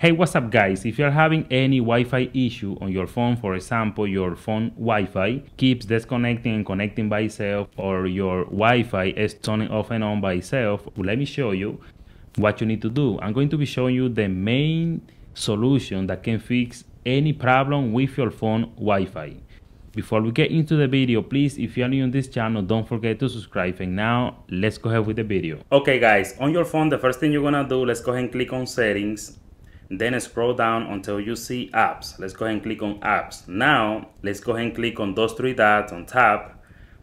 Hey, what's up, guys? If you're having any Wi Fi issue on your phone, for example, your phone Wi Fi keeps disconnecting and connecting by itself, or your Wi Fi is turning off and on by itself, let me show you what you need to do. I'm going to be showing you the main solution that can fix any problem with your phone Wi Fi. Before we get into the video, please, if you are new on this channel, don't forget to subscribe. And now, let's go ahead with the video. Okay, guys, on your phone, the first thing you're gonna do, let's go ahead and click on settings then scroll down until you see apps. Let's go ahead and click on apps. Now, let's go ahead and click on those three dots on top.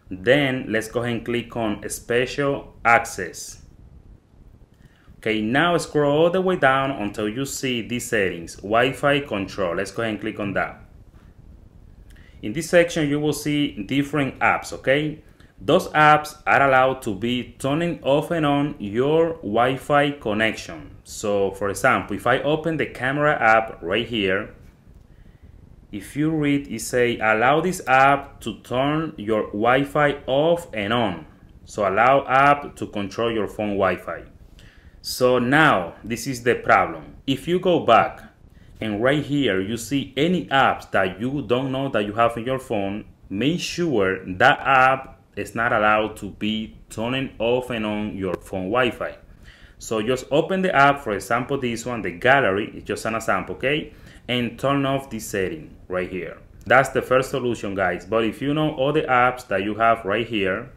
Then let's go ahead and click on special access. Okay, now scroll all the way down until you see these settings, Wi-Fi control. Let's go ahead and click on that. In this section, you will see different apps, okay? Those apps are allowed to be turning off and on your Wi-Fi connection. So for example, if I open the camera app right here, if you read it say allow this app to turn your Wi-Fi off and on. So allow app to control your phone Wi-Fi. So now this is the problem. If you go back and right here you see any apps that you don't know that you have in your phone, make sure that app is not allowed to be turning off and on your phone Wi-Fi. So just open the app, for example, this one, the gallery, it's just an example, okay? And turn off this setting right here. That's the first solution, guys. But if you know all the apps that you have right here,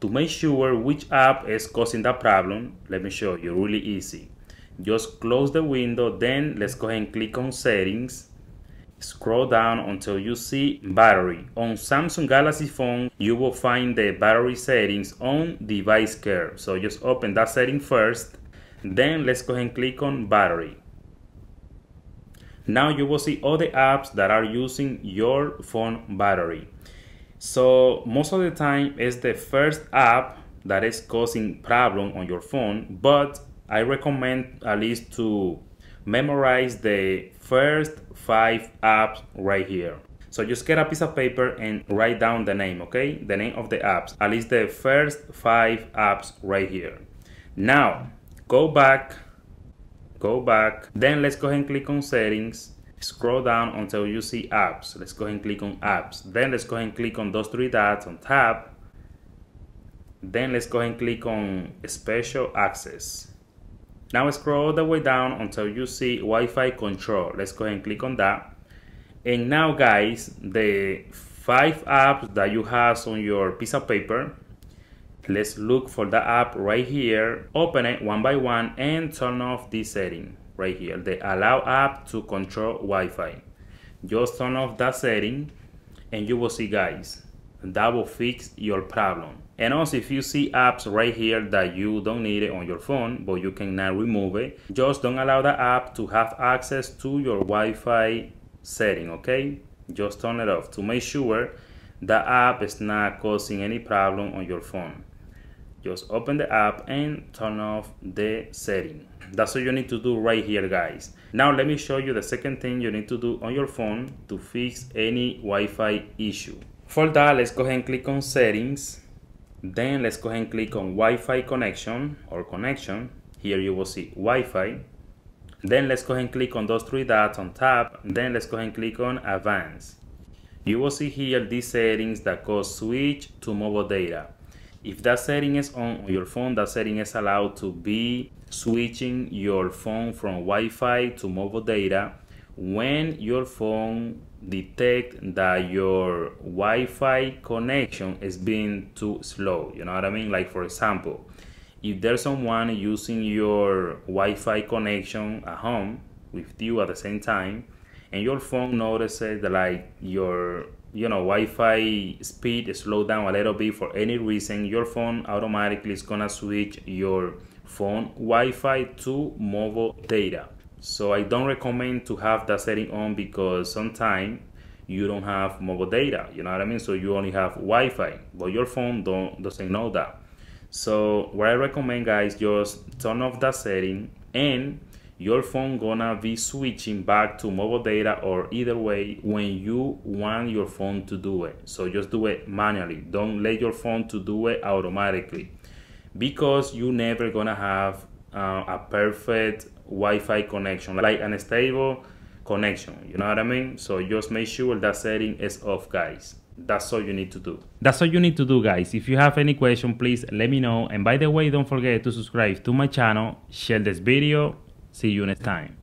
to make sure which app is causing that problem, let me show you, really easy. Just close the window, then let's go ahead and click on settings Scroll down until you see battery. On Samsung Galaxy phone, you will find the battery settings on device care. So just open that setting first. Then let's go ahead and click on battery. Now you will see all the apps that are using your phone battery. So most of the time it's the first app that is causing problem on your phone, but I recommend at least to memorize the first five apps right here. So just get a piece of paper and write down the name, okay? The name of the apps, at least the first five apps right here. Now, go back, go back. Then let's go ahead and click on settings. Scroll down until you see apps. Let's go ahead and click on apps. Then let's go ahead and click on those three dots on top. Then let's go ahead and click on special access. Now scroll all the way down until you see Wi-Fi control. Let's go ahead and click on that. And now guys, the five apps that you have on your piece of paper, let's look for the app right here, open it one by one and turn off this setting right here, the allow app to control Wi-Fi. Just turn off that setting and you will see guys, that will fix your problem. And also if you see apps right here that you don't need it on your phone, but you can remove it, just don't allow the app to have access to your Wi-Fi setting, okay? Just turn it off to make sure the app is not causing any problem on your phone. Just open the app and turn off the setting. That's what you need to do right here, guys. Now let me show you the second thing you need to do on your phone to fix any Wi-Fi issue. For that, let's go ahead and click on settings. Then let's go ahead and click on Wi-Fi connection or connection. Here you will see Wi-Fi. Then let's go ahead and click on those three dots on top. Then let's go ahead and click on advanced. You will see here these settings that go switch to mobile data. If that setting is on your phone, that setting is allowed to be switching your phone from Wi-Fi to mobile data when your phone detect that your Wi-Fi connection is being too slow. You know what I mean? Like for example, if there's someone using your Wi-Fi connection at home with you at the same time, and your phone notices that like your you know Wi-Fi speed slow down a little bit for any reason, your phone automatically is gonna switch your phone Wi-Fi to mobile data so I don't recommend to have that setting on because sometimes you don't have mobile data you know what I mean so you only have Wi-Fi but your phone don't doesn't know that so what I recommend guys just turn off that setting and your phone gonna be switching back to mobile data or either way when you want your phone to do it so just do it manually don't let your phone to do it automatically because you never gonna have uh, a perfect Wi-Fi connection, like an stable connection. You know what I mean? So just make sure that setting is off, guys. That's all you need to do. That's all you need to do, guys. If you have any question, please let me know. And by the way, don't forget to subscribe to my channel, share this video. See you next time.